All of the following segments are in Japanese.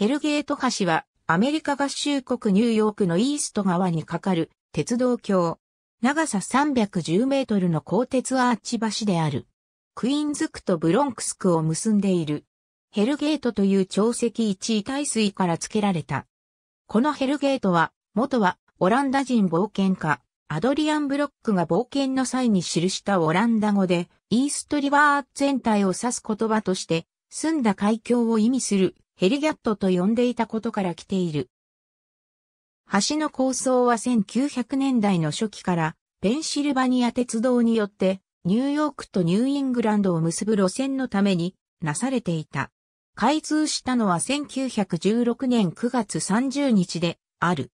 ヘルゲート橋はアメリカ合衆国ニューヨークのイースト側に架かる鉄道橋。長さ310メートルの鋼鉄アーチ橋である。クイーンズ区とブロンクス区を結んでいる。ヘルゲートという潮石一位耐水から付けられた。このヘルゲートは、元はオランダ人冒険家、アドリアン・ブロックが冒険の際に記したオランダ語で、イーストリバー全体を指す言葉として、澄んだ海峡を意味するヘリギャットと呼んでいたことから来ている。橋の構想は1900年代の初期からペンシルバニア鉄道によってニューヨークとニューイングランドを結ぶ路線のためになされていた。開通したのは1916年9月30日である。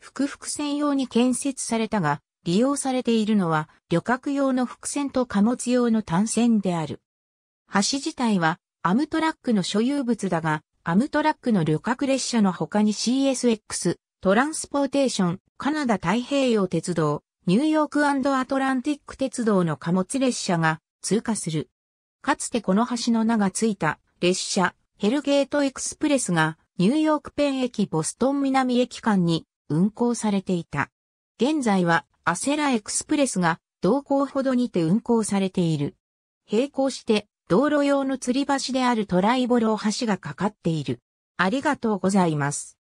複々線用に建設されたが、利用されているのは旅客用の複線と貨物用の単線である。橋自体はアムトラックの所有物だが、アムトラックの旅客列車の他に CSX、トランスポーテーション、カナダ太平洋鉄道、ニューヨークアトランティック鉄道の貨物列車が通過する。かつてこの橋の名がついた列車、ヘルゲートエクスプレスがニューヨークペン駅ボストン南駅間に運行されていた。現在はアセラエクスプレスが同行ほどにて運行されている。並行して道路用の吊り橋であるトライボロー橋がかかっている。ありがとうございます。